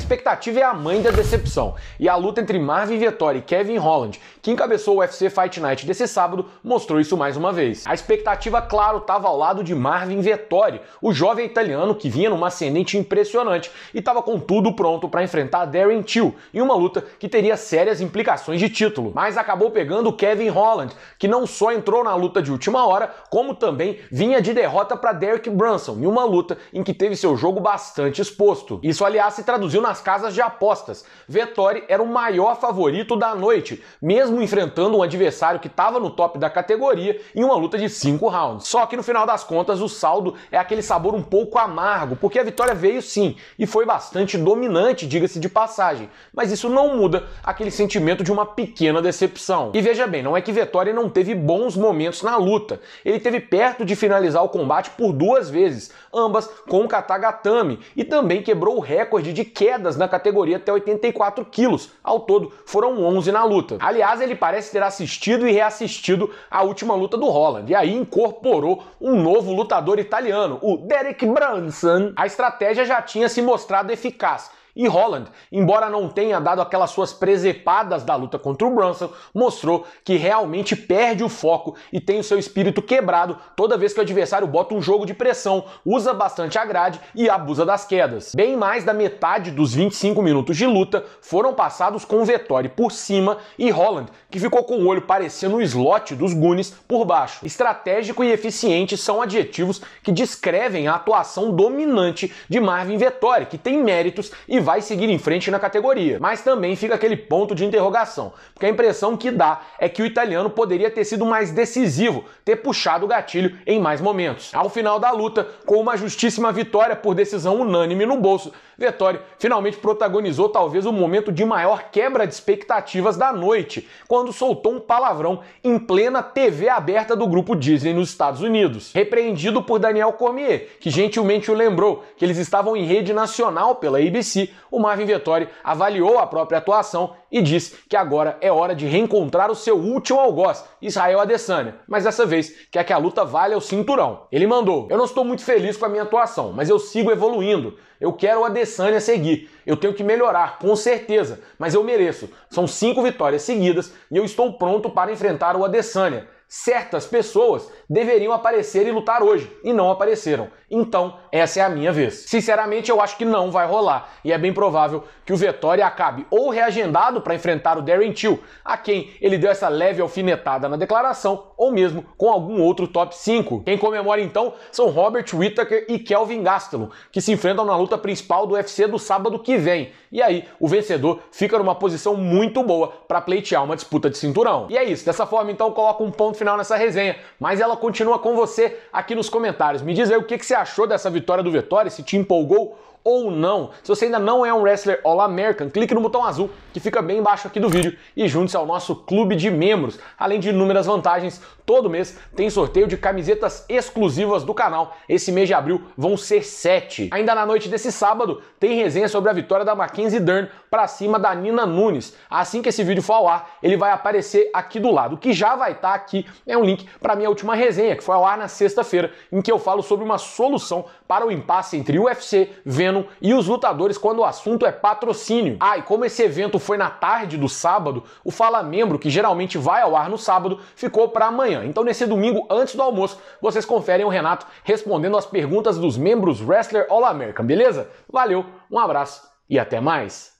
expectativa é a mãe da decepção, e a luta entre Marvin Vettori e Kevin Holland, que encabeçou o UFC Fight Night desse sábado, mostrou isso mais uma vez. A expectativa, claro, estava ao lado de Marvin Vettori, o jovem italiano que vinha numa ascendente impressionante e estava com tudo pronto para enfrentar Darren Till em uma luta que teria sérias implicações de título. Mas acabou pegando Kevin Holland, que não só entrou na luta de última hora, como também vinha de derrota para Derek Brunson em uma luta em que teve seu jogo bastante exposto. Isso, aliás, se traduziu na nas casas de apostas. Vettori era o maior favorito da noite, mesmo enfrentando um adversário que estava no top da categoria em uma luta de cinco rounds. Só que no final das contas o saldo é aquele sabor um pouco amargo, porque a vitória veio sim e foi bastante dominante, diga-se de passagem, mas isso não muda aquele sentimento de uma pequena decepção. E veja bem, não é que Vettori não teve bons momentos na luta. Ele teve perto de finalizar o combate por duas vezes, ambas com o katagatame, e também quebrou o recorde de queda quedas na categoria até 84 quilos. Ao todo, foram 11 na luta. Aliás, ele parece ter assistido e reassistido a última luta do Holland, e aí incorporou um novo lutador italiano, o Derek Branson. A estratégia já tinha se mostrado eficaz e Holland, embora não tenha dado aquelas suas presepadas da luta contra o Brunson, mostrou que realmente perde o foco e tem o seu espírito quebrado toda vez que o adversário bota um jogo de pressão, usa bastante a grade e abusa das quedas. Bem mais da metade dos 25 minutos de luta foram passados com Vettori por cima e Holland, que ficou com o olho parecendo o slot dos Gunis por baixo. Estratégico e eficiente são adjetivos que descrevem a atuação dominante de Marvin Vettori, que tem méritos e vai seguir em frente na categoria. Mas também fica aquele ponto de interrogação, porque a impressão que dá é que o italiano poderia ter sido mais decisivo, ter puxado o gatilho em mais momentos. Ao final da luta, com uma justíssima vitória por decisão unânime no bolso, Vettori finalmente protagonizou talvez o momento de maior quebra de expectativas da noite, quando soltou um palavrão em plena TV aberta do grupo Disney nos Estados Unidos. Repreendido por Daniel Cormier, que gentilmente o lembrou que eles estavam em rede nacional pela ABC o Marvin Vettori avaliou a própria atuação e disse que agora é hora de reencontrar o seu último algoz, Israel Adesanya, mas dessa vez quer que a luta valha o cinturão. Ele mandou: Eu não estou muito feliz com a minha atuação, mas eu sigo evoluindo. Eu quero o Adesanya seguir. Eu tenho que melhorar, com certeza, mas eu mereço. São cinco vitórias seguidas e eu estou pronto para enfrentar o Adesanya certas pessoas deveriam aparecer e lutar hoje, e não apareceram. Então, essa é a minha vez. Sinceramente, eu acho que não vai rolar, e é bem provável que o Vettori acabe ou reagendado para enfrentar o Darren Till, a quem ele deu essa leve alfinetada na declaração, ou mesmo com algum outro top 5. Quem comemora então são Robert Whittaker e Kelvin Gastelum, que se enfrentam na luta principal do UFC do sábado que vem. E aí, o vencedor fica numa posição muito boa para pleitear uma disputa de cinturão. E é isso, dessa forma então coloca um ponto final nessa resenha, mas ela continua com você aqui nos comentários. Me diz aí o que, que você achou dessa vitória do Vitória, se te empolgou ou não. Se você ainda não é um wrestler All American, clique no botão azul que fica bem embaixo aqui do vídeo e junte-se ao nosso clube de membros. Além de inúmeras vantagens, todo mês tem sorteio de camisetas exclusivas do canal. Esse mês de abril vão ser sete. Ainda na noite desse sábado tem resenha sobre a vitória da Mackenzie Dern para cima da Nina Nunes. Assim que esse vídeo for ao ar, ele vai aparecer aqui do lado. O que já vai estar tá aqui é um link para minha última resenha, que foi ao ar na sexta-feira, em que eu falo sobre uma solução para o impasse entre UFC, venda e os lutadores quando o assunto é patrocínio. Ah, e como esse evento foi na tarde do sábado, o Fala Membro, que geralmente vai ao ar no sábado, ficou para amanhã. Então, nesse domingo, antes do almoço, vocês conferem o Renato respondendo as perguntas dos membros Wrestler All American, beleza? Valeu, um abraço e até mais!